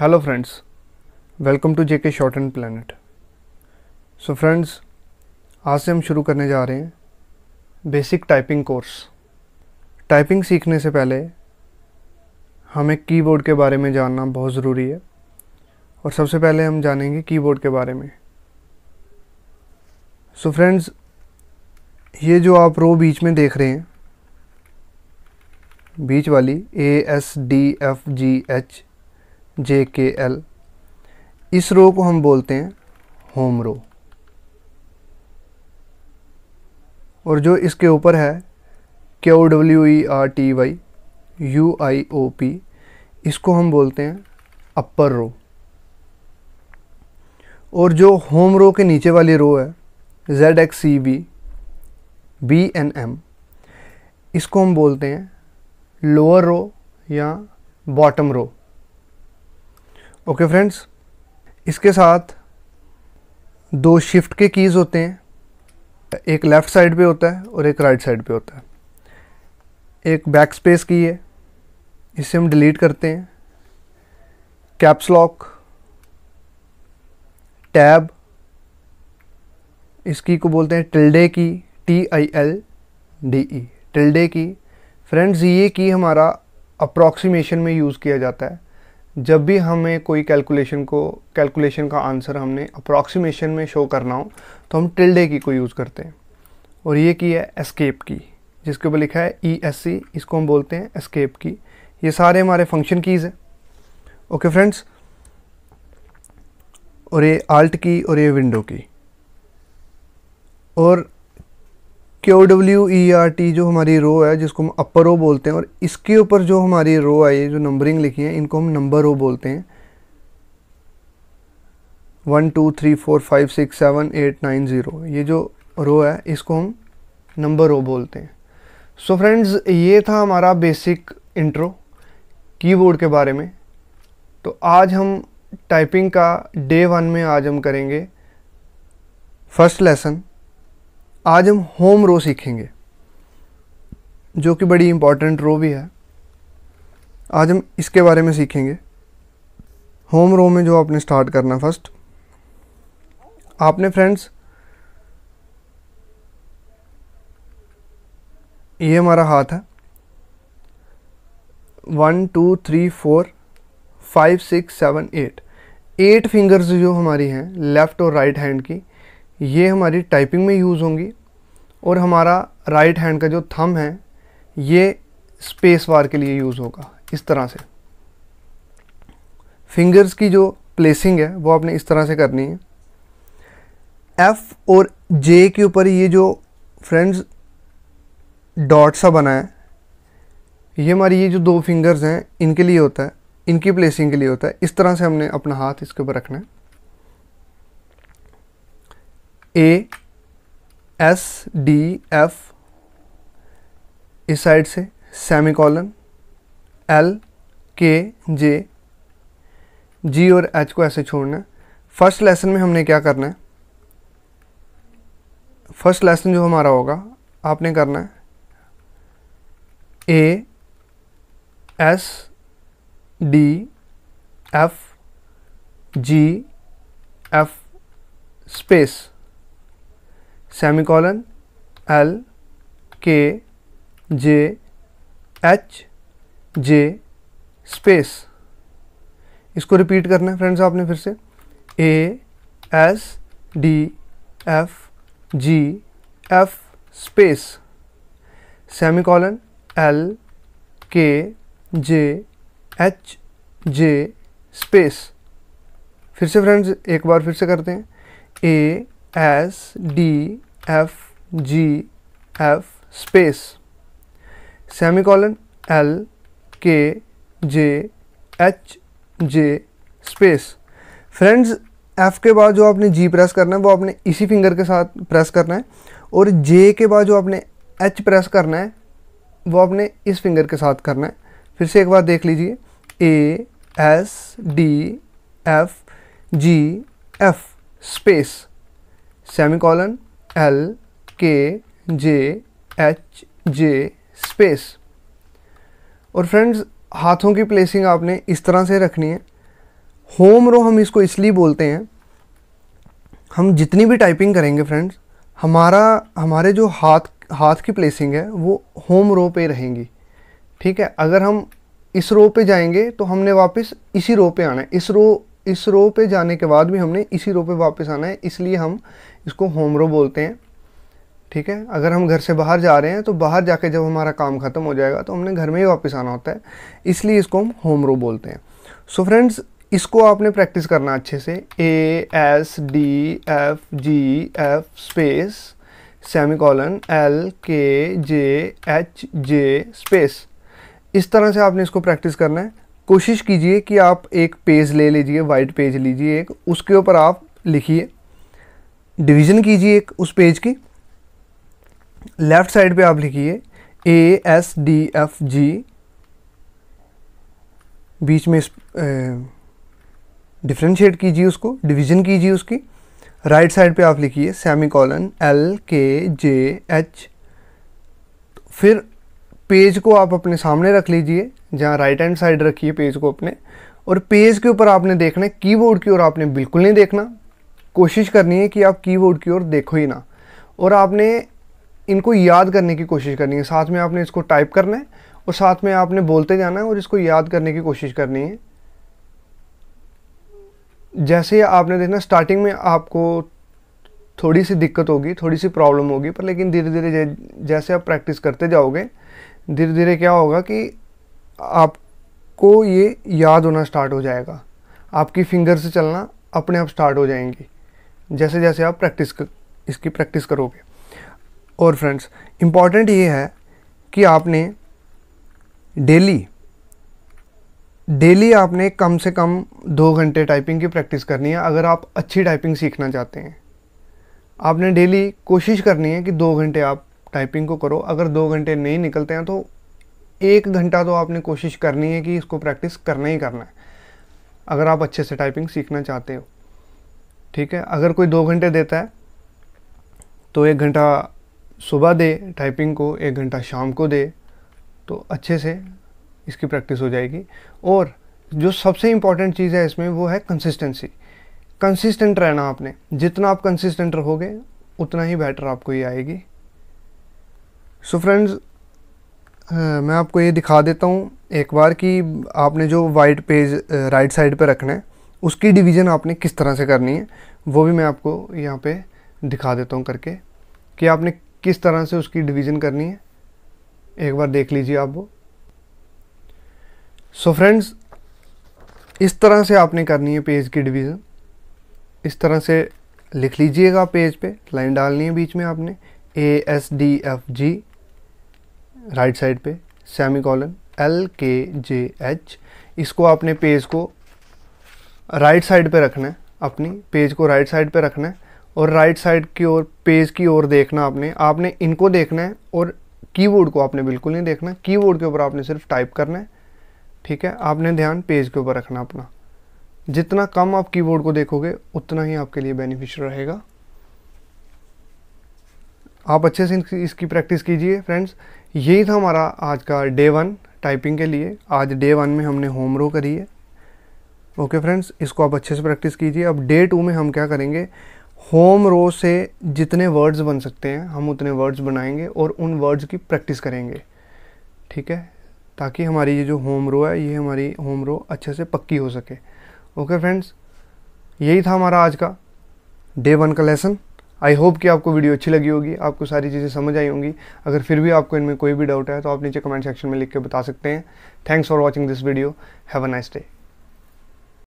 hello friends welcome to JK short and planet so friends आज से हम शुरू करने जा रहे हैं बेसिक टाइपिंग कोर्स टाइपिंग सीखने से पहले हमें कीबोर्ड के बारे में जानना बहुत ज़रूरी है और सबसे पहले हम जानेंगे कीबोर्ड के बारे में सो so फ्रेंड्स ये जो आप रो बीच में देख रहे हैं बीच वाली A S D F G H J K L इस रो को हम बोलते हैं होम रो और जो इसके ऊपर है Q W E R T Y U I O P इसको हम बोलते हैं अपर रो और जो होम रो के नीचे वाली रो है Z X C B B N M इसको हम बोलते हैं लोअर रो या बॉटम रो ओके फ्रेंड्स इसके साथ दो शिफ्ट के कीज़ होते हैं एक लेफ़्ट साइड पे होता है और एक राइट साइड पे होता है एक बैक स्पेस की है इसे हम डिलीट करते हैं कैप्स लॉक टैब इसकी को बोलते हैं tilde key T I L D E tilde key friends ये की हमारा अप्रॉक्सीमेशन में यूज़ किया जाता है जब भी हमें कोई कैलकुलेशन को कैलकुलेशन का आंसर हमने अप्रॉक्सीमेशन में शो करना हो तो हम टिल्डे की को यूज़ करते हैं और ये की है एस्केप की जिसके ऊपर लिखा है ई एस सी इसको हम बोलते हैं एस्केप की ये सारे हमारे फंक्शन कीज़ हैं ओके फ्रेंड्स और ये आल्ट की और ये विंडो की और Q W E R T जो हमारी रो है जिसको हम अपर रो बोलते हैं और इसके ऊपर जो हमारी रो आई जो नंबरिंग लिखी है इनको हम नंबर रो बोलते हैं one two three four five six seven eight nine zero ये जो रो है इसको हम नंबर रो बोलते हैं सो so फ्रेंड्स ये था हमारा बेसिक इंट्रो कीबोर्ड के बारे में तो आज हम टाइपिंग का डे वन में आज हम करेंगे फर्स्ट लेसन आज हम होम रो सीखेंगे जो कि बड़ी इम्पॉर्टेंट रो भी है आज हम इसके बारे में सीखेंगे होम रो में जो आपने स्टार्ट करना फर्स्ट आपने फ्रेंड्स ये हमारा हाथ है one two three four five six seven eight eight fingers जो हमारी हैं लेफ़्ट और राइट हैंड की ये हमारी टाइपिंग में यूज़ होंगी और हमारा राइट हैंड का जो थम है ये स्पेस वार के लिए यूज़ होगा इस तरह से फिंगर्स की जो प्लेसिंग है वो आपने इस तरह से करनी है एफ़ और जे के ऊपर ये जो फ्रेंड्स डॉट सा बना है ये हमारी ये जो दो फिंगर्स हैं इनके लिए होता है इनकी प्लेसिंग के लिए होता है इस तरह से हमने अपना हाथ इसके ऊपर रखना है ए एस डी एफ इस साइड से semicolon L K J जी और एच को ऐसे छोड़ना है फर्स्ट लेसन में हमने क्या करना है फर्स्ट लेसन जो हमारा होगा आपने करना है A S D F G F space semicolon L K J H J space इसको रिपीट करना है फ्रेंड्स आपने फिर से A S D F G F space semicolon L K J H J space फिर से फ्रेंड्स एक बार फिर से करते हैं A as D F G F space semicolon L K J H J space friends F के बाद जो आपने जी प्रेस करना है वो आपने इसी फिंगर के साथ प्रेस करना है और जे के बाद जो आपने एच प्रेस करना है वो आपने इस फिंगर के साथ करना है फिर से एक बार देख लीजिए A S D F G F space semicolon L K J H J space और फ्रेंड्स हाथों की प्लेसिंग आपने इस तरह से रखनी है होम रो हम इसको इसलिए बोलते हैं हम जितनी भी टाइपिंग करेंगे फ्रेंड्स हमारा हमारे जो हाथ हाथ की प्लेसिंग है वो होम रो पे रहेंगी ठीक है अगर हम इस रो पे जाएंगे तो हमने वापस इसी रो पे आना है इस रो इस रो पे जाने के बाद भी हमने इसी रो पे वापस आना है इसलिए हम इसको होम रो बोलते हैं ठीक है अगर हम घर से बाहर जा रहे हैं तो बाहर जाके जब हमारा काम ख़त्म हो जाएगा तो हमने घर में ही वापस आना होता है इसलिए इसको हम होम रो बोलते हैं सो so फ्रेंड्स इसको आपने प्रैक्टिस करना अच्छे से A S D F G F space semicolon L K J H J space इस तरह से आपने इसको प्रैक्टिस करना है कोशिश कीजिए कि आप एक पेज ले लीजिए वाइट पेज लीजिए एक उसके ऊपर आप लिखिए डिवीज़न कीजिए एक उस पेज की लेफ़्ट साइड पे आप लिखिए A S D F G बीच में डिफ्रेंशिएट कीजिए उसको डिवीज़न कीजिए उसकी राइट right साइड पे आप लिखिए semi semicolon L K J H फिर पेज को आप अपने सामने रख लीजिए जहाँ राइट हैंड साइड रखी है पेज को अपने और पेज के ऊपर आपने देखना है कीबोर्ड की ओर आपने बिल्कुल नहीं देखना कोशिश करनी है कि आप कीबोर्ड की ओर देखो ही ना और आपने इनको याद करने की कोशिश करनी है साथ में आपने इसको टाइप करना है और साथ में आपने बोलते जाना है और इसको याद करने की कोशिश करनी है जैसे आपने देखना स्टार्टिंग में आपको थोड़ी सी दिक्कत होगी थोड़ी सी प्रॉब्लम होगी पर लेकिन धीरे धीरे जैसे आप प्रैक्टिस करते जाओगे धीरे धीरे क्या होगा कि आपको ये याद होना स्टार्ट हो जाएगा आपकी फिंगर से चलना अपने आप स्टार्ट हो जाएंगी जैसे जैसे आप प्रैक्टिस कर, इसकी प्रैक्टिस करोगे और फ्रेंड्स इम्पॉर्टेंट ये है कि आपने डेली डेली आपने कम से कम दो घंटे टाइपिंग की प्रैक्टिस करनी है अगर आप अच्छी टाइपिंग सीखना चाहते हैं आपने डेली कोशिश करनी है कि दो घंटे आप टाइपिंग को करो अगर दो घंटे नहीं निकलते हैं तो एक घंटा तो आपने कोशिश करनी है कि इसको प्रैक्टिस करना ही करना है अगर आप अच्छे से टाइपिंग सीखना चाहते हो ठीक है अगर कोई दो घंटे देता है तो एक घंटा सुबह दे टाइपिंग को एक घंटा शाम को दे तो अच्छे से इसकी प्रैक्टिस हो जाएगी और जो सबसे इम्पॉर्टेंट चीज़ है इसमें वो है कंसिस्टेंसी कंसिस्टेंट रहना आपने जितना आप कंसिस्टेंट रहोगे उतना ही बेटर आपको ये आएगी सो so फ्रेंड्स मैं आपको ये दिखा देता हूँ एक बार कि आपने जो वाइट पेज राइट साइड पर रखना है उसकी डिवीज़न आपने किस तरह से करनी है वो भी मैं आपको यहाँ पे दिखा देता हूँ करके कि आपने किस तरह से उसकी डिवीज़न करनी है एक बार देख लीजिए आप वो सो फ्रेंड्स इस तरह से आपने करनी है पेज की डिवीज़न इस तरह से लिख लीजिएगा पेज पे लाइन डालनी है बीच में आपने A S D F G right side पे semicolon L K J H इसको आपने पेज को राइट साइड पे रखना है अपनी पेज को राइट साइड पे रखना है और राइट साइड की ओर पेज की ओर देखना आपने आपने इनको देखना है और कीबोर्ड को आपने बिल्कुल नहीं देखना कीबोर्ड के ऊपर आपने सिर्फ टाइप करना है ठीक है आपने ध्यान पेज के ऊपर रखना अपना जितना कम आप कीबोर्ड को देखोगे उतना ही आपके लिए बेनिफिशियल रहेगा आप अच्छे से इसकी प्रैक्टिस कीजिए फ्रेंड्स यही था हमारा आज का डे वन टाइपिंग के लिए आज डे वन में हमने होम रो करी है ओके फ्रेंड्स इसको आप अच्छे से प्रैक्टिस कीजिए अब डे टू में हम क्या करेंगे होम रो से जितने वर्ड्स बन सकते हैं हम उतने वर्ड्स बनाएंगे और उन वर्ड्स की प्रैक्टिस करेंगे ठीक है ताकि हमारी ये जो होम रो है ये हमारी होम रो अच्छे से पक्की हो सके ओके फ्रेंड्स यही था हमारा आज का डे वन का लेसन आई होप कि आपको वीडियो अच्छी लगी होगी आपको सारी चीज़ें समझ आई होंगी अगर फिर भी आपको इनमें कोई भी डाउट है तो आप नीचे कमेंट सेक्शन में लिख के बता सकते हैं thanks for watching this video have a nice day